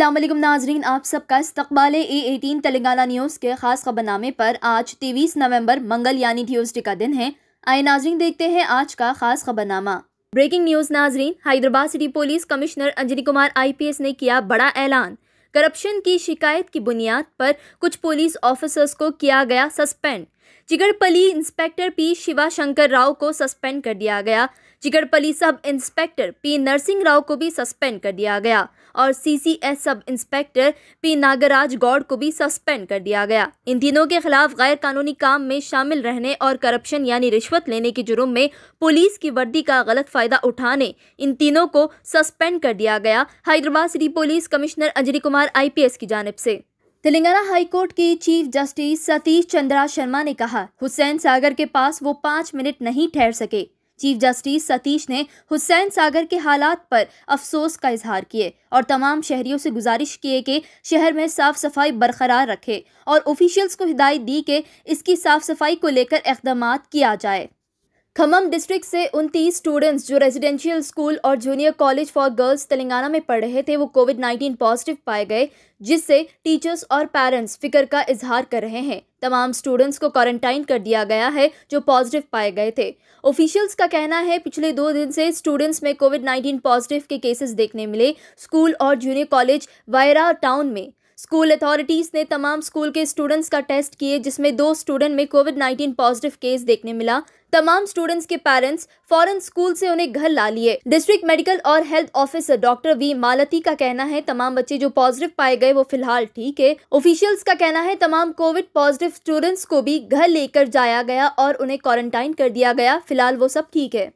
अस्सलाम वालेकुम नाजरीन आप सबका इस्तबाल ए एटीन तेलंगाना न्यूज़ के ख़ास खबरनामे पर आज तेईस नवंबर मंगल यानी ट्यूजडे का दिन है आए नाजरीन देखते हैं आज का ख़ास खबरनामा ब्रेकिंग न्यूज़ नाजरीन Hyderabad city police commissioner Anjani Kumar IPS ने किया बड़ा ऐलान करप्शन की शिकायत की बुनियाद पर कुछ पुलिस ऑफिसर्स को किया गया suspend Chikkadpally inspector P Shiva Shankar Rao को सस्पेंड कर दिया गया चिगड़पली sub inspector P Narasimha Rao को भी सस्पेंड कर दिया गया और CCS sub inspector P Nagraj Gaur को भी सस्पेंड कर दिया गया इन तीनों के खिलाफ गैर कानूनी काम में शामिल रहने और करप्शन यानी रिश्वत लेने के जुर्म में पुलिस की वर्दी का गलत फायदा उठाने इन तीनों को सस्पेंड कर दिया गया Hyderabad city police commissioner Anjali Kumar आई की जानब से तेलंगाना हाईकोर्ट के चीफ जस्टिस सतीश चंद्रा शर्मा ने कहा हुसैन सागर के पास वो पाँच मिनट नहीं ठहर सके चीफ जस्टिस सतीश ने हुसैन सागर के हालात पर अफसोस का इजहार किए और तमाम शहरियों से गुजारिश किए कि शहर में साफ सफाई बरकरार रखे और ऑफिशियल्स को हिदायत दी कि इसकी साफ सफाई को लेकर इकदाम किया जाए खम्मम डिस्ट्रिक्ट से उनतीस स्टूडेंट्स जो रेजिडेंशियल स्कूल और junior college for girls Telangana में पढ़ रहे थे वो कोविड 19 पॉजिटिव पाए गए जिससे टीचर्स और पेरेंट्स फिक्र का इजहार कर रहे हैं तमाम स्टूडेंट्स को क्वारंटाइन कर दिया गया है जो पॉजिटिव पाए गए थे ऑफिशियल्स का कहना है पिछले दो दिन से स्टूडेंट्स में कोविड 19 पॉजिटिव के केसेस देखने मिले स्कूल और जूनियर कॉलेज वायरा टाउन में स्कूल अथॉरिटीज़ ने तमाम स्कूल के स्टूडेंट्स का टेस्ट किए जिसमें दो स्टूडेंट में कोविड नाइन्टीन पॉजिटिव केस देखने मिला तमाम स्टूडेंट्स के पेरेंट्स फॉरन स्कूल से उन्हें घर ला लिए डिस्ट्रिक्ट मेडिकल और health officer doctor V Malathi का कहना है तमाम बच्चे जो पॉजिटिव पाए गए वो फिलहाल ठीक है ऑफिशियल्स का कहना है तमाम कोविड पॉजिटिव स्टूडेंट्स को भी घर लेकर जाया गया और उन्हें क्वारंटाइन कर दिया गया फिलहाल वो सब ठीक है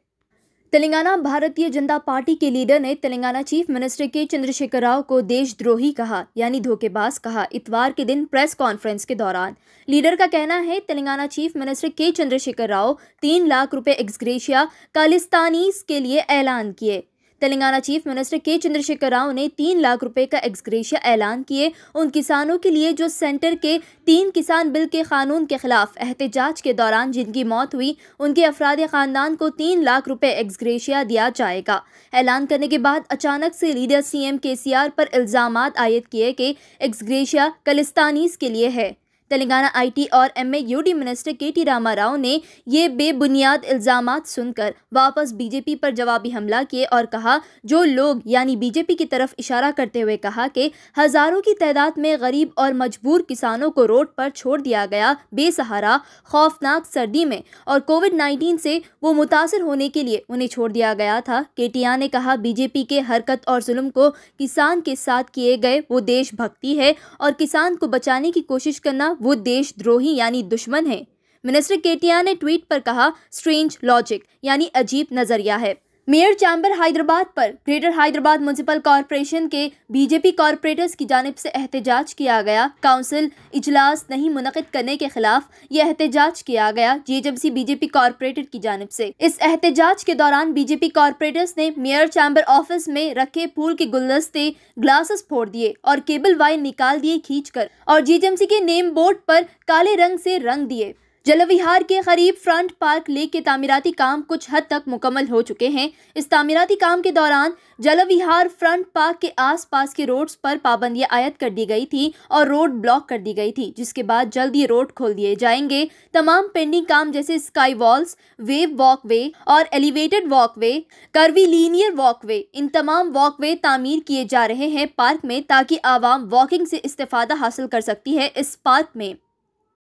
तेलंगाना भारतीय जनता पार्टी के लीडर ने तेलंगाना चीफ मिनिस्टर के चंद्रशेखर राव को देशद्रोही कहा यानी धोखेबाज कहा इतवार के दिन प्रेस कॉन्फ्रेंस के दौरान लीडर का कहना है तेलंगाना चीफ मिनिस्टर के चंद्रशेखर राव तीन लाख रुपए एक्सग्रेशिया कालिस्तानीज के लिए ऐलान किए तेलंगाना चीफ मिनिस्टर के चंद्रशेखर राव ने तीन लाख रुपए का एक्सग्रेशिया ऐलान किए उन किसानों के लिए जो सेंटर के तीन किसान बिल के कानून के खिलाफ एहतजाज के दौरान जिनकी मौत हुई उनके अफराद खानदान को तीन लाख रुपए एक्सग्रेशिया दिया जाएगा ऐलान करने के बाद अचानक से लीडर सीएम केसीआर पर इल्ज़ाम आयद किए कि एक्सग्रेशिया कलिस्तानीज के लिए है तेलंगाना आईटी और MAUD minister K T Rama Rao ने ये बेबुनियाद इल्ज़ाम सुनकर वापस बीजेपी पर जवाबी हमला किए और कहा जो लोग यानी बीजेपी की तरफ इशारा करते हुए कहा कि हज़ारों की तादाद में गरीब और मजबूर किसानों को रोड पर छोड़ दिया गया बेसहारा खौफनाक सर्दी में और कोविड नाइन्टीन से वो मुतासर होने के लिए उन्हें छोड़ दिया गया था केटिया ने कहा बीजेपी के हरकत और जुल्म को किसान के साथ किए गए वो देशभक्ति है और किसान को बचाने की कोशिश करना वो देशद्रोही यानी दुश्मन है मिनिस्टर केटिया ने ट्वीट पर कहा स्ट्रेंज लॉजिक यानी अजीब नज़रिया है मेयर चैम्बर हैदराबाद पर ग्रेटर हैदराबाद म्यूनसिपल कॉरपोरेशन के बीजेपी कॉरपोरेटर्स की जानब से एहतजाज किया गया काउंसिल इजलास नहीं मुनद करने के खिलाफ ये एहतजाज किया गया सी बीजेपी कॉरपोरेटर की जानब से इस एहतजाज के दौरान बीजेपी कॉरपोरेटर्स ने मेयर चैम्बर ऑफिस में रखे फूल के गुलदस्ते ग्लासेस फोड़ दिए और केबल वायर निकाल दिए खींच कर और जी के नेम बोर्ड पर काले रंग से रंग दिए जलविहार के करीब फ्रंट पार्क लेक के तामीराती काम कुछ हद तक मुकम्मल हो चुके हैं इस तामीराती काम के दौरान जलविहार फ्रंट पार्क के आसपास के रोड्स पर पाबंदियां आयद कर दी गई थी और रोड ब्लॉक कर दी गई थी जिसके बाद जल्द ये रोड खोल दिए जाएंगे तमाम पेंडिंग काम जैसे स्काई वॉल्स वेव वॉकवे और एलिवेटेड वॉकवे कर्वीलीनियर वॉकवे इन तमाम वॉकवे तामीर किए जा रहे हैं पार्क में ताकि आवाम वॉकिंग से इस्तेफादा हासिल कर सकती है इस पार्क में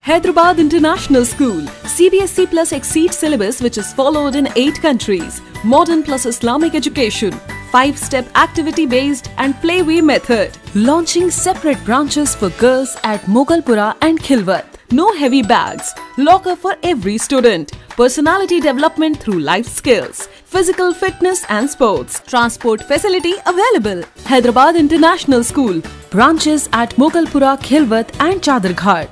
Hyderabad International School, CBSE plus exceed syllabus which is followed in 8 countries. Modern plus Islamic education, 5-step activity-based and playway method. Launching separate branches for girls at Mogalpura and Khilwat. No heavy bags, locker for every student. Personality development through life skills, physical fitness and sports. Transport facility available. Hyderabad International School, branches at Mogalpura, Khilwat and Chadarghat.